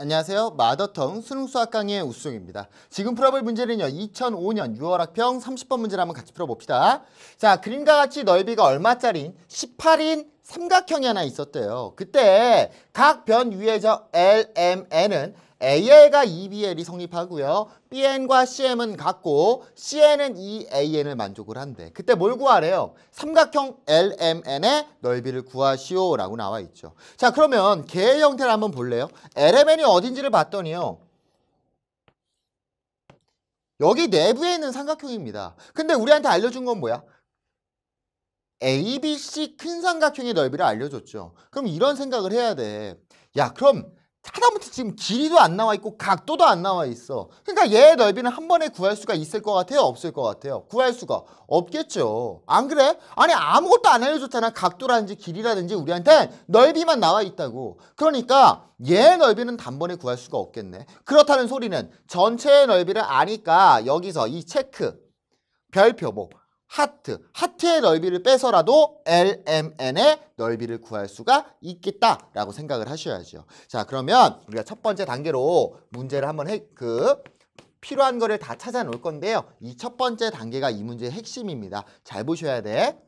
안녕하세요. 마더텅 수능 수학 강의 의 우수입니다 지금 풀어볼 문제는요. 2005년 6월 학평 30번 문제를 한번 같이 풀어봅시다. 자, 그림과 같이 넓이가 얼마짜리인 18인 삼각형이 하나 있었대요. 그때 각 변 위에 저 L, M, N은 AL과 EBL이 성립하고요. BN과 CM은 같고 CN은 e AN을 만족을 한대. 그때 뭘 구하래요? 삼각형 LMN의 넓이를 구하시오라고 나와 있죠. 자 그러면 개의 형태를 한번 볼래요? LMN이 어딘지를 봤더니요. 여기 내부에 있는 삼각형입니다. 근데 우리한테 알려준 건 뭐야? ABC 큰 삼각형의 넓이를 알려줬죠. 그럼 이런 생각을 해야 돼. 야 그럼 하다못해 지금 길이도 안 나와 있고 각도도 안 나와 있어. 그러니까 얘의 넓이는 한 번에 구할 수가 있을 것 같아요? 없을 것 같아요? 구할 수가 없겠죠. 안 그래? 아니 아무것도 안 알려줬잖아. 각도라든지 길이라든지 우리한테 넓이만 나와 있다고. 그러니까 얘의 넓이는 단번에 구할 수가 없겠네. 그렇다는 소리는 전체의 넓이를 아니까 여기서 이 체크, 별표뭐 하트, 하트의 넓이를 빼서라도 LMN의 넓이를 구할 수가 있겠다라고 생각을 하셔야죠. 자, 그러면 우리가 첫 번째 단계로 문제를 한번 해, 그 필요한 거를 다 찾아놓을 건데요. 이 첫 번째 단계가 이 문제의 핵심입니다. 잘 보셔야 돼.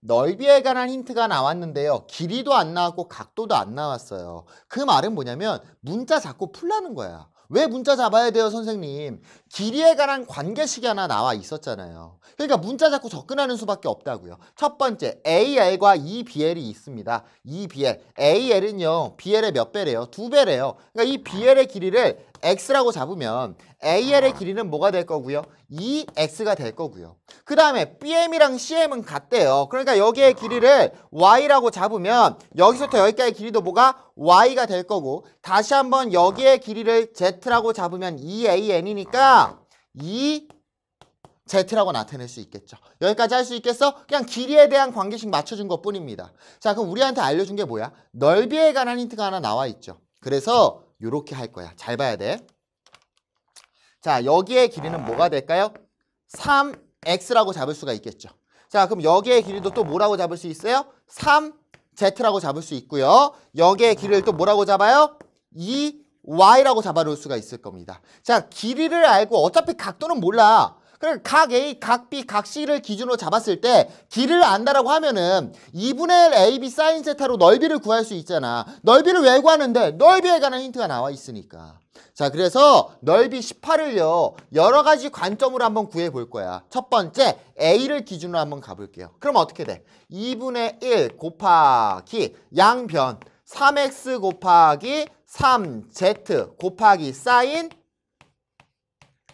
넓이에 관한 힌트가 나왔는데요. 길이도 안 나왔고 각도도 안 나왔어요. 그 말은 뭐냐면 문자 자꾸 풀라는 거야. 왜 문자 잡아야 돼요 선생님 길이에 관한 관계식이 하나 나와 있었잖아요 그러니까 문자 자꾸 접근하는 수밖에 없다고요 첫 번째 AL과 EBL이 있습니다 EBL AL은요 BL의 몇 배래요? 두 배래요 그러니까 이 BL의 길이를 x라고 잡으면 AL의 아. 길이는 뭐가 될 거고요? 2x가 될 거고요. 그 다음에 BM이랑 CM은 같대요. 그러니까 여기의 아. 길이를 y라고 잡으면 여기서부터 여기까지 길이도 뭐가 y가 될 거고 다시 한번 여기의 길이를 z라고 잡으면 2an이니까 2 아. Z라고 나타낼 수 있겠죠. 여기까지 할 수 있겠어? 그냥 길이에 대한 관계식 맞춰준 것 뿐입니다. 자, 그럼 우리한테 알려준 게 뭐야? 넓이에 관한 힌트가 하나 나와 있죠. 그래서 이렇게 할 거야. 잘 봐야 돼. 자, 여기의 길이는 뭐가 될까요? 3x라고 잡을 수가 있겠죠. 자, 그럼 여기의 길이도 또 뭐라고 잡을 수 있어요? 3z라고 잡을 수 있고요. 여기의 길이를 또 뭐라고 잡아요? 2y라고 잡아놓을 수가 있을 겁니다. 자, 길이를 알고 어차피 각도는 몰라. 그럼 그러니까 각 A, 각 B, 각 C를 기준으로 잡았을 때 길을 안다라고 하면은 2분의 1 AB 사인 세타로 넓이를 구할 수 있잖아. 넓이를 왜 구하는데 넓이에 관한 힌트가 나와 있으니까. 자, 그래서 넓이 18을요. 여러 가지 관점으로 한번 구해 볼 거야. 첫 번째, A를 기준으로 한번 가볼게요. 그럼 어떻게 돼? 2분의 1 곱하기 양변 3x 곱하기 3z 곱하기 사인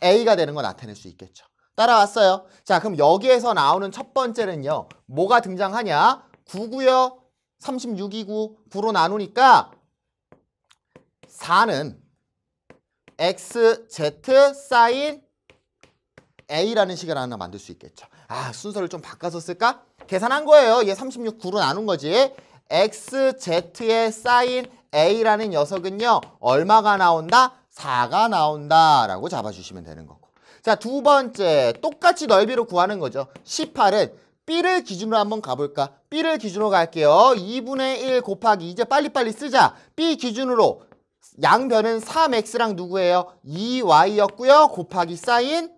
A가 되는 거 나타낼 수 있겠죠. 따라왔어요. 자, 그럼 여기에서 나오는 첫 번째는요. 뭐가 등장하냐? 9구요. 36이고 9로 나누니까 4는 x, z 사인 a라는 식을 하나 만들 수 있겠죠. 아, 순서를 좀 바꿔서 쓸까? 계산한 거예요. 얘 36, 9로 나눈 거지. x, z의 사인 a라는 녀석은요. 얼마가 나온다? 4가 나온다라고 잡아주시면 되는 거고. 자, 두 번째. 똑같이 넓이로 구하는 거죠. 18은 B를 기준으로 한번 가볼까? B를 기준으로 갈게요. 2분의 1 곱하기 이제 빨리빨리 쓰자. B 기준으로 양변은 3x랑 누구예요? 2y였고요. 곱하기 사인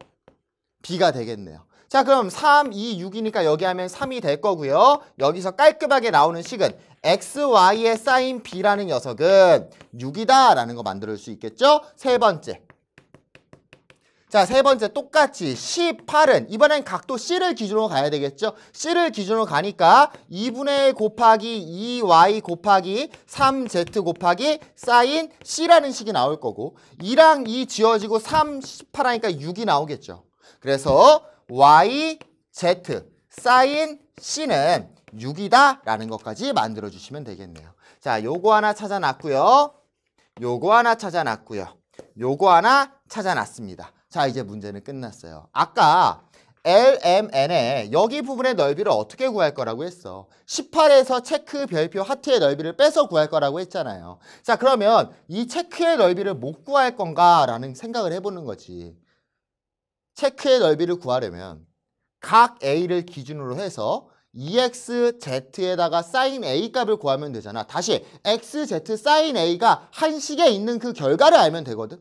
B가 되겠네요. 자 그럼 3, 2, 6이니까 여기 하면 3이 될 거고요. 여기서 깔끔하게 나오는 식은 xy의 사인 b라는 녀석은 6이다라는 거 만들 수 있겠죠? 세 번째, 자, 세 번째 똑같이 18은 이번엔 각도 C를 기준으로 가야 되겠죠? C를 기준으로 가니까 2분의 곱하기 2y 곱하기 3z 곱하기 사인 C라는 식이 나올 거고 2랑 2 지워지고 3, 18 하니까 6이 나오겠죠. 그래서 y, z, 사인 C는 6이다라는 것까지 만들어주시면 되겠네요. 자, 요거 하나 찾아놨고요. 요거 하나 찾아놨고요. 요거 하나 찾아놨습니다. 자 이제 문제는 끝났어요. 아까 LMN의 여기 부분의 넓이를 어떻게 구할 거라고 했어. 18에서 체크 별표 하트의 넓이를 빼서 구할 거라고 했잖아요. 자 그러면 이 체크의 넓이를 못 구할 건가 라는 생각을 해보는 거지. 체크의 넓이를 구하려면 각 A를 기준으로 해서 EXZ에다가 sin A 값을 구하면 되잖아. 다시 XZ sin A가 한 식에 있는 그 결과를 알면 되거든.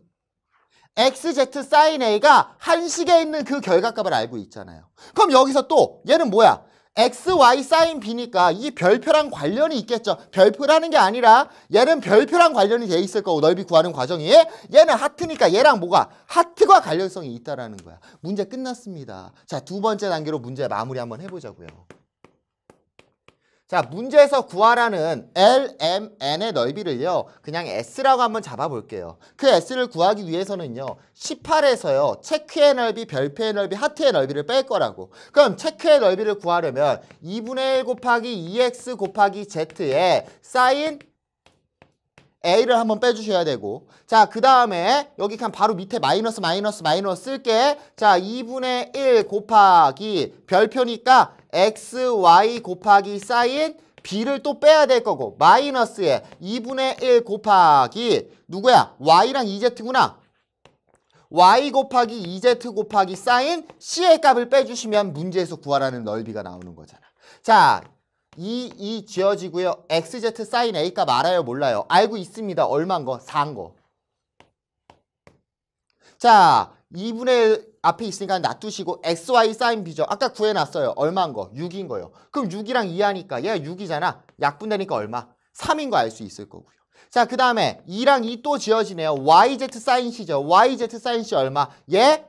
xz 사인 a가 한식에 있는 그 결과값을 알고 있잖아요. 그럼 여기서 또 얘는 뭐야? xy 사인 b니까 이 별표랑 관련이 있겠죠. 별표라는 게 아니라 얘는 별표랑 관련이 돼 있을 거고 넓이 구하는 과정이 얘는 하트니까 얘랑 뭐가 하트가 관련성이 있다라는 거야. 문제 끝났습니다. 자, 두 번째 단계로 문제 마무리 한번 해보자고요. 자 문제에서 구하라는 LMN의 넓이를요 그냥 S라고 한번 잡아볼게요 그 S를 구하기 위해서는요 18에서요 체크의 넓이, 별표의 넓이, 하트의 넓이를 뺄 거라고 그럼 체크의 넓이를 구하려면 2분의 1 곱하기 2X 곱하기 Z에 사인 A를 한번 빼주셔야 되고 자그 다음에 여기 그냥 바로 밑에 마이너스 마이너스 마이너스 쓸게 자 2분의 1 곱하기 별표니까 xy 곱하기 사인 b를 또 빼야 될 거고 마이너스에 2분의 1 곱하기 누구야? y랑 2z구나. y 곱하기 2z 곱하기 사인 c의 값을 빼주시면 문제에서 구하라는 넓이가 나오는 거잖아. 자, 이, 이 지어지고요. xz 사인 a 값 알아요? 몰라요? 알고 있습니다. 얼만 거? 4인 거. 자, 2분의 앞에 있으니까 놔두시고 XY 사인 비죠. 아까 구해놨어요. 얼마인 거? 6인 거예요. 그럼 6이랑 2하니까 얘가 6이잖아. 약분되니까 얼마? 3인 거 알 수 있을 거고요. 자, 그 다음에 2랑 2 또 지어지네요. YZ 사인 C죠. YZ 사인 C 얼마? 얘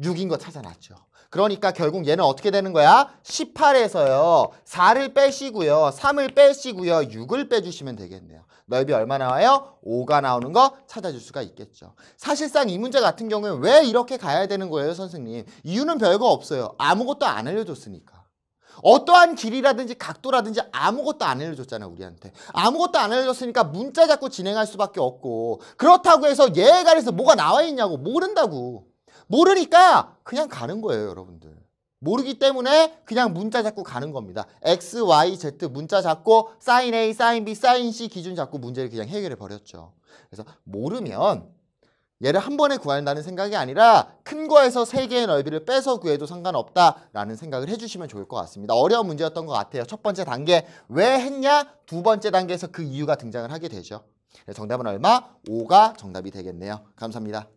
6인 거 찾아놨죠. 그러니까 결국 얘는 어떻게 되는 거야? 18에서요. 4를 빼시고요. 3을 빼시고요. 6을 빼주시면 되겠네요. 넓이 얼마 나와요? 5가 나오는 거 찾아줄 수가 있겠죠. 사실상 이 문제 같은 경우는 왜 이렇게 가야 되는 거예요, 선생님? 이유는 별거 없어요. 아무것도 안 알려줬으니까. 어떠한 길이라든지 각도라든지 아무것도 안 알려줬잖아 요 우리한테 아무것도 안 알려줬으니까 문자 자꾸 진행할 수밖에 없고 그렇다고 해서 얘에 관해서 뭐가 나와 있냐고 모른다고 모르니까 그냥 가는 거예요 여러분들 모르기 때문에 그냥 문자 잡고 가는 겁니다. X, Y, Z 문자 잡고 사인 A, 사인 B, 사인 C 기준 잡고 문제를 그냥 해결해 버렸죠. 그래서 모르면 얘를 한 번에 구한다는 생각이 아니라 큰 거에서 세 개의 넓이를 빼서 구해도 상관없다라는 생각을 해주시면 좋을 것 같습니다. 어려운 문제였던 것 같아요. 첫 번째 단계 왜 했냐? 두 번째 단계에서 그 이유가 등장을 하게 되죠. 정답은 얼마? 5가 정답이 되겠네요. 감사합니다.